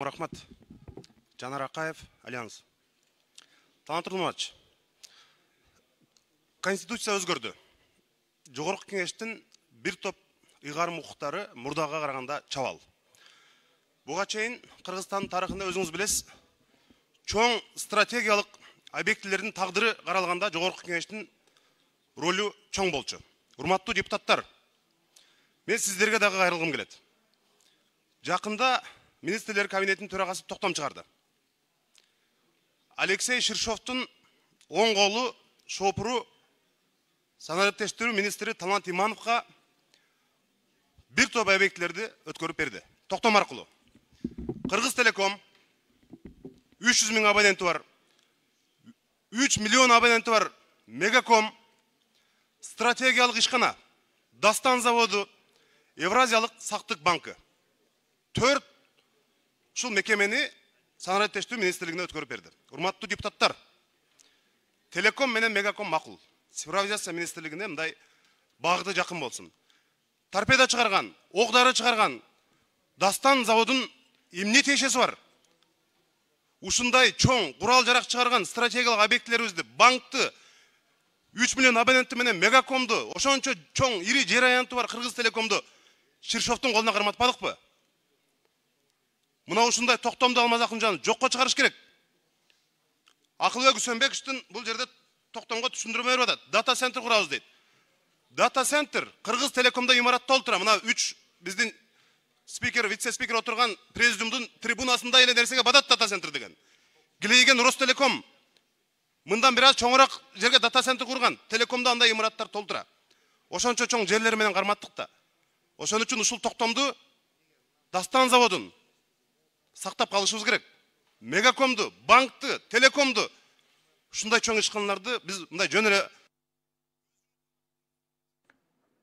рахмат жанар ақаев альянс таныстырылым конституция өзгерді жоғарғы кеңештин бір топ ұйғарым құқықтары мұрдаға қарағанда чабал бұға шейін қырғызстан тарихында өзіңіз білесіз чоң стратегиялық объектілердің тағдыры қаралғанда жоғарғы кеңештин рөлі чоң болчу урматтуу депутаттар мен сіздерге дағы қайрылғым келеді жақында министрлер кабинетінің төрағасы тоқтам шығарды алексей шершовтың оң қолы шопыру санариптештирүү министрі талант имановқа бір топ объектілерді өткөріп берді тоқтам арқылы қырғыз телеком 300 мың абоненті бар 3 миллион абоненті бар мегаком стратегиялық ишқана дастан заводы евразиялық сақтық банкі төрт ушул мекемени санарат министрлигине өткөрүп берди урматтуу депутаттар телеком менен мегаком макул цифровизация министрлигине мындай багыты жакын болсун торпеда чыгарган ок дары чыгарган дастан заводун эмне тиешеси бар ушундай чоң курал жарак чыгарган стратегиялык объектилерибизди банкты үч миллион абонентти менен мегакомду ошончо чоң ири жер аянты бар кыргыз телекомду ширшовдун колуна карматпадыкпы мынау ушундай алмаз акынжаны жокко чыгарыш керек акылбек үсөнбековичтин бул жерде токтомго түшүндүрмө берип атат дата центр курабыз дейт дата центр кыргыз телекомдо имарат толтура мына үч биздин спикер вице спикер отурган президиумдун трибунасында эле нерсеге батат дата центр деген килейген ростелеком мындан бир аз чоңураак жерге дата центр курган телекомдо андай имараттар толтура ошончо чоң жерлер менен карматтык да ошон үчүн ушул токтомду дастан заводун сақтап қалышымыз керек мегакомды банкты телекомды ушундай чоң ишканаларды биз мындай жөн эле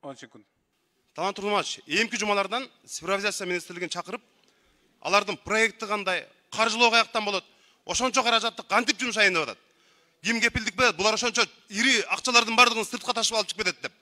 он секунд талант турманович эмки жумалардан цифровизация министрлигин чакырып алардын проекти кандай каржылоо каяктан болот ошончо каражатты кантип жумшайын деп атат ким кепилдик берет булар ошончо ири акчалардын баардыгын сыртка ташып алып чыгып кетет деп